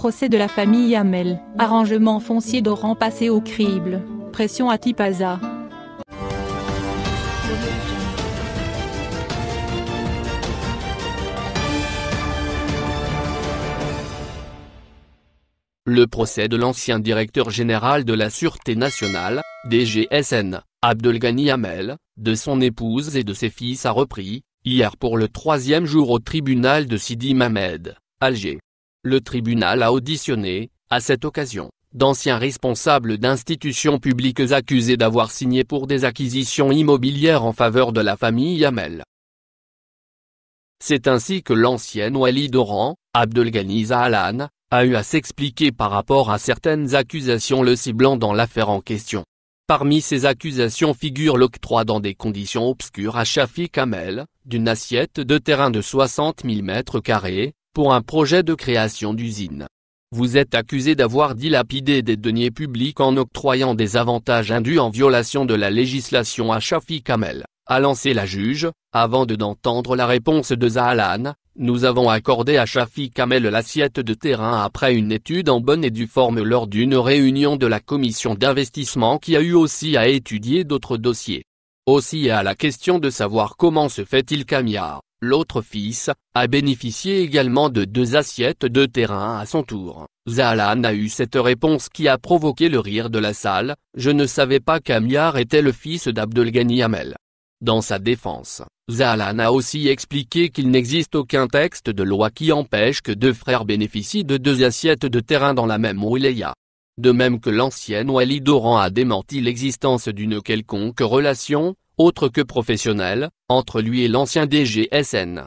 procès de la famille Hamel, arrangement foncier d'Oran passé au crible, pression à Tipaza. Le procès de l'ancien directeur général de la Sûreté nationale, DGSN, Abdelghani Hamel, de son épouse et de ses fils a repris, hier pour le troisième jour au tribunal de Sidi Mamed, Alger. Le tribunal a auditionné, à cette occasion, d'anciens responsables d'institutions publiques accusés d'avoir signé pour des acquisitions immobilières en faveur de la famille Yamel. C'est ainsi que l'ancienne Wali Doran, Abdelghani Alan, a eu à s'expliquer par rapport à certaines accusations le ciblant dans l'affaire en question. Parmi ces accusations figure l'octroi dans des conditions obscures à Shafi Kamel, d'une assiette de terrain de 60 000 m2, pour un projet de création d'usine. Vous êtes accusé d'avoir dilapidé des deniers publics en octroyant des avantages indus en violation de la législation à Shafi Kamel, a lancé la juge, avant de d'entendre la réponse de Zahalan, nous avons accordé à Shafi Kamel l'assiette de terrain après une étude en bonne et due forme lors d'une réunion de la commission d'investissement qui a eu aussi à étudier d'autres dossiers. Aussi à la question de savoir comment se fait-il Kamiar. L'autre fils, a bénéficié également de deux assiettes de terrain à son tour. Zalan a eu cette réponse qui a provoqué le rire de la salle, je ne savais pas qu'Amiar était le fils d'Abdelgani Hamel. Dans sa défense, Zalan a aussi expliqué qu'il n'existe aucun texte de loi qui empêche que deux frères bénéficient de deux assiettes de terrain dans la même wilaya. De même que l'ancienne Wali Doran a démenti l'existence d'une quelconque relation, autre que professionnel, entre lui et l'ancien DGSN.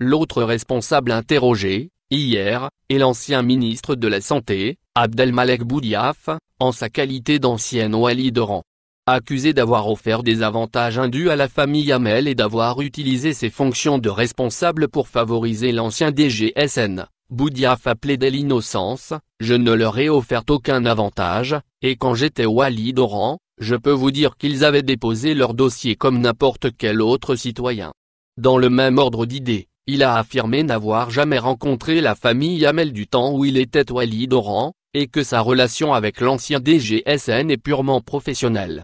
L'autre responsable interrogé, hier, est l'ancien ministre de la Santé, Abdelmalek Boudiaf, en sa qualité d'ancien Wali d'Oran. Accusé d'avoir offert des avantages indus à la famille Hamel et d'avoir utilisé ses fonctions de responsable pour favoriser l'ancien DGSN, Boudiaf a plaidé l'innocence, je ne leur ai offert aucun avantage, et quand j'étais Wali d'Oran, je peux vous dire qu'ils avaient déposé leur dossier comme n'importe quel autre citoyen. Dans le même ordre d'idées, il a affirmé n'avoir jamais rencontré la famille Yamel du temps où il était Wali d'Oran, et que sa relation avec l'ancien DGSN est purement professionnelle.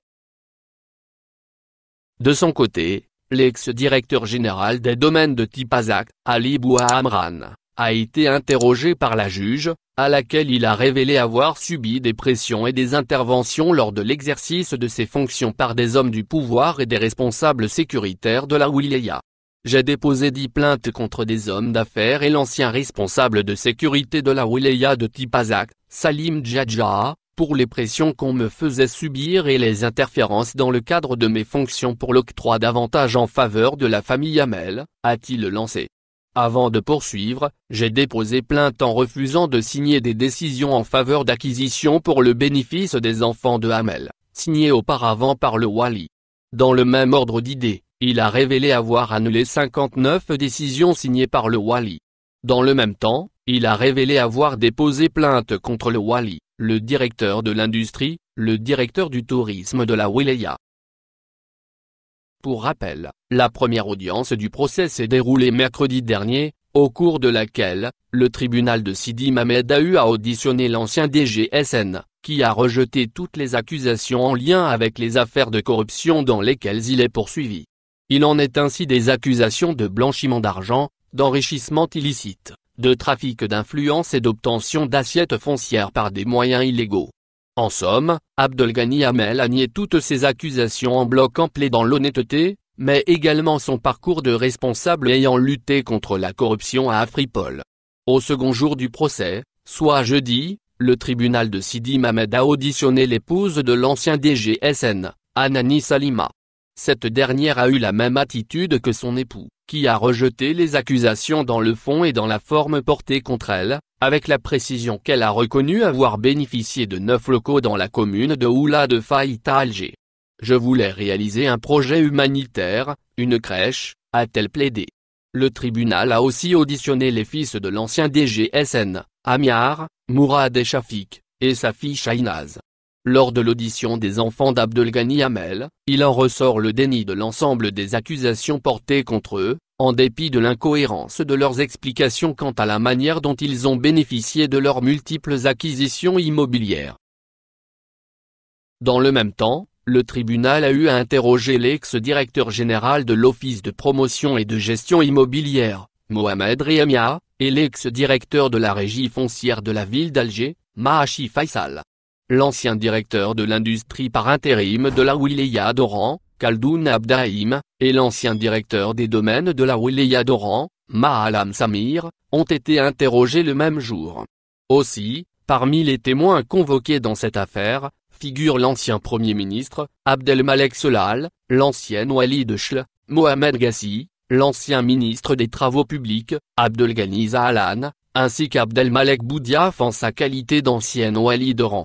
De son côté, l'ex-directeur général des domaines de Tipazak, Ali Bouahamran a été interrogé par la juge, à laquelle il a révélé avoir subi des pressions et des interventions lors de l'exercice de ses fonctions par des hommes du pouvoir et des responsables sécuritaires de la Wilaya. J'ai déposé dix plaintes contre des hommes d'affaires et l'ancien responsable de sécurité de la Wilaya de Tipazak, Salim Djadja, pour les pressions qu'on me faisait subir et les interférences dans le cadre de mes fonctions pour l'octroi d'avantages en faveur de la famille Amel, a-t-il lancé. Avant de poursuivre, j'ai déposé plainte en refusant de signer des décisions en faveur d'acquisition pour le bénéfice des enfants de Hamel, signées auparavant par le Wali. Dans le même ordre d'idées, il a révélé avoir annulé 59 décisions signées par le Wali. Dans le même temps, il a révélé avoir déposé plainte contre le Wali, le directeur de l'industrie, le directeur du tourisme de la Wilaya, pour rappel, la première audience du procès s'est déroulée mercredi dernier, au cours de laquelle, le tribunal de Sidi Mamed a auditionné l'ancien DGSN, qui a rejeté toutes les accusations en lien avec les affaires de corruption dans lesquelles il est poursuivi. Il en est ainsi des accusations de blanchiment d'argent, d'enrichissement illicite, de trafic d'influence et d'obtention d'assiettes foncières par des moyens illégaux. En somme, Abdelghani Hamel a nié toutes ses accusations en bloc en dans l'honnêteté, mais également son parcours de responsable ayant lutté contre la corruption à Afripol. Au second jour du procès, soit jeudi, le tribunal de Sidi Mamed a auditionné l'épouse de l'ancien DGSN, Anani Salima. Cette dernière a eu la même attitude que son époux, qui a rejeté les accusations dans le fond et dans la forme portées contre elle, avec la précision qu'elle a reconnu avoir bénéficié de neuf locaux dans la commune de Oula de faïta Alger. Je voulais réaliser un projet humanitaire, une crèche, a-t-elle plaidé. Le tribunal a aussi auditionné les fils de l'ancien DGSN, Amiar, Mourad et Shafik, et sa fille Shainaz. Lors de l'audition des enfants d'Abdelghani Hamel, il en ressort le déni de l'ensemble des accusations portées contre eux, en dépit de l'incohérence de leurs explications quant à la manière dont ils ont bénéficié de leurs multiples acquisitions immobilières. Dans le même temps, le tribunal a eu à interroger l'ex-directeur général de l'Office de promotion et de gestion immobilière, Mohamed Riamia, et l'ex-directeur de la régie foncière de la ville d'Alger, Mahashi Faisal l'ancien directeur de l'industrie par intérim de la Wilaya d'Oran, Kaldoun Abdaïm, et l'ancien directeur des domaines de la Wilaya d'Oran, Mahalam Samir, ont été interrogés le même jour. Aussi, parmi les témoins convoqués dans cette affaire, figure l'ancien Premier ministre, Abdelmalek Solal, l'ancienne Wali de Mohamed Gassi, l'ancien ministre des Travaux publics, Abdelghani Zahalan, ainsi qu'Abdelmalek Boudiaf en sa qualité d'ancien Wali d'Oran.